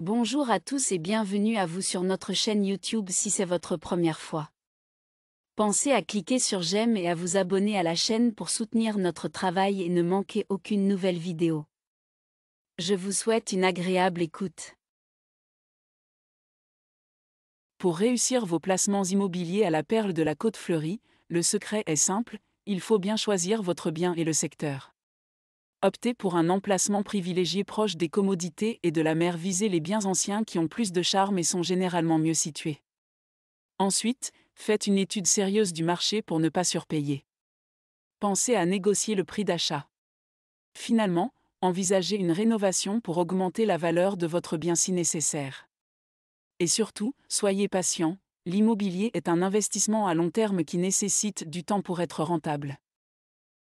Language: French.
Bonjour à tous et bienvenue à vous sur notre chaîne YouTube si c'est votre première fois. Pensez à cliquer sur j'aime et à vous abonner à la chaîne pour soutenir notre travail et ne manquer aucune nouvelle vidéo. Je vous souhaite une agréable écoute. Pour réussir vos placements immobiliers à la perle de la Côte Fleurie, le secret est simple, il faut bien choisir votre bien et le secteur. Optez pour un emplacement privilégié proche des commodités et de la mer, viser les biens anciens qui ont plus de charme et sont généralement mieux situés. Ensuite, faites une étude sérieuse du marché pour ne pas surpayer. Pensez à négocier le prix d'achat. Finalement, envisagez une rénovation pour augmenter la valeur de votre bien si nécessaire. Et surtout, soyez patient, l'immobilier est un investissement à long terme qui nécessite du temps pour être rentable.